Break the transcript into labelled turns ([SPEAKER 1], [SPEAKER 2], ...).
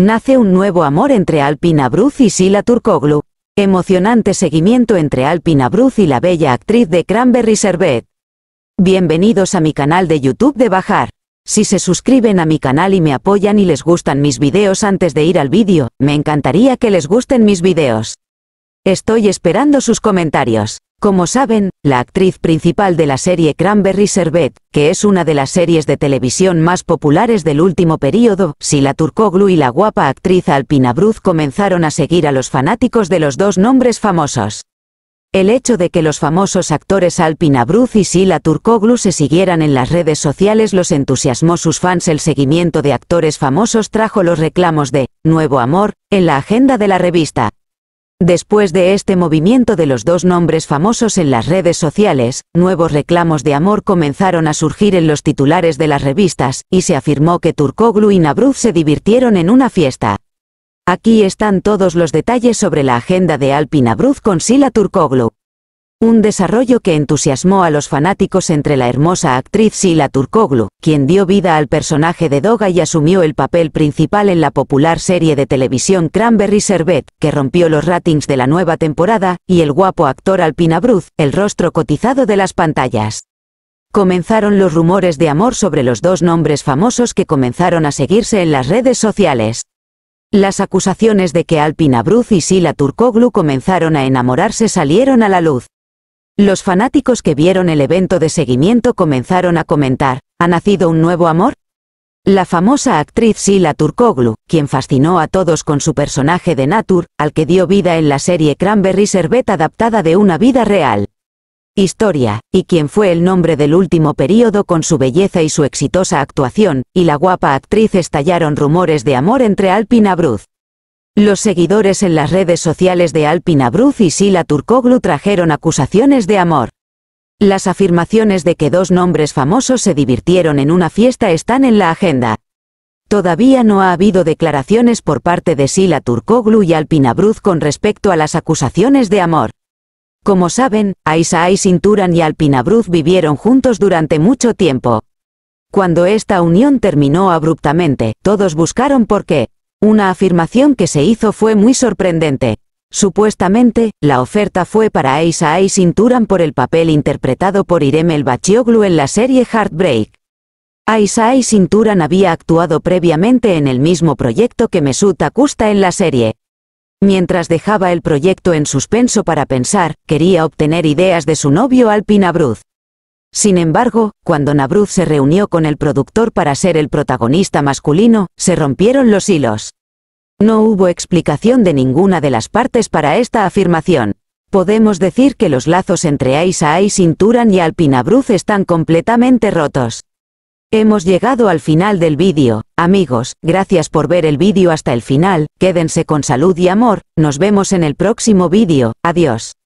[SPEAKER 1] Nace un nuevo amor entre Alpina Bruce y Sila Turkoglu. Emocionante seguimiento entre Alpina Bruce y la bella actriz de Cranberry Servet. Bienvenidos a mi canal de YouTube de Bajar. Si se suscriben a mi canal y me apoyan y les gustan mis videos antes de ir al vídeo, me encantaría que les gusten mis videos. Estoy esperando sus comentarios. Como saben, la actriz principal de la serie Cranberry Servet, que es una de las series de televisión más populares del último período, Sila Turcoglu y la guapa actriz Alpina Bruz comenzaron a seguir a los fanáticos de los dos nombres famosos. El hecho de que los famosos actores Alpina Bruz y Sila Turcoglu se siguieran en las redes sociales los entusiasmó sus fans. El seguimiento de actores famosos trajo los reclamos de Nuevo Amor en la agenda de la revista, Después de este movimiento de los dos nombres famosos en las redes sociales, nuevos reclamos de amor comenzaron a surgir en los titulares de las revistas, y se afirmó que Turkoglu y Nabruz se divirtieron en una fiesta. Aquí están todos los detalles sobre la agenda de Alpi Nabruz con Sila Turkoglu un desarrollo que entusiasmó a los fanáticos entre la hermosa actriz Sila Turkoglu, quien dio vida al personaje de Doga y asumió el papel principal en la popular serie de televisión Cranberry Servet, que rompió los ratings de la nueva temporada, y el guapo actor Alpina Bruz, el rostro cotizado de las pantallas. Comenzaron los rumores de amor sobre los dos nombres famosos que comenzaron a seguirse en las redes sociales. Las acusaciones de que Alpina Bruz y Sila Turkoglu comenzaron a enamorarse salieron a la luz. Los fanáticos que vieron el evento de seguimiento comenzaron a comentar, ¿ha nacido un nuevo amor? La famosa actriz Sila Turkoglu, quien fascinó a todos con su personaje de Natur, al que dio vida en la serie Cranberry Servet adaptada de una vida real. Historia, y quien fue el nombre del último período con su belleza y su exitosa actuación, y la guapa actriz estallaron rumores de amor entre Alpina Bruce. Los seguidores en las redes sociales de Alpinabruz y Sila Turkoglu trajeron acusaciones de amor. Las afirmaciones de que dos nombres famosos se divirtieron en una fiesta están en la agenda. Todavía no ha habido declaraciones por parte de Sila Turcoglu y Alpinabruz con respecto a las acusaciones de amor. Como saben, y Sinturan y Alpinabruz vivieron juntos durante mucho tiempo. Cuando esta unión terminó abruptamente, todos buscaron por qué. Una afirmación que se hizo fue muy sorprendente. Supuestamente, la oferta fue para Aisha Y Turan por el papel interpretado por Irem El Bachioglu en la serie Heartbreak. Aisha Y había actuado previamente en el mismo proyecto que Mesut Akusta en la serie. Mientras dejaba el proyecto en suspenso para pensar, quería obtener ideas de su novio Alpina Bruz. Sin embargo, cuando Nabruz se reunió con el productor para ser el protagonista masculino, se rompieron los hilos. No hubo explicación de ninguna de las partes para esta afirmación. Podemos decir que los lazos entre Aisa y Cinturan y Alpinabruz están completamente rotos. Hemos llegado al final del vídeo, amigos, gracias por ver el vídeo hasta el final, quédense con salud y amor, nos vemos en el próximo vídeo, adiós.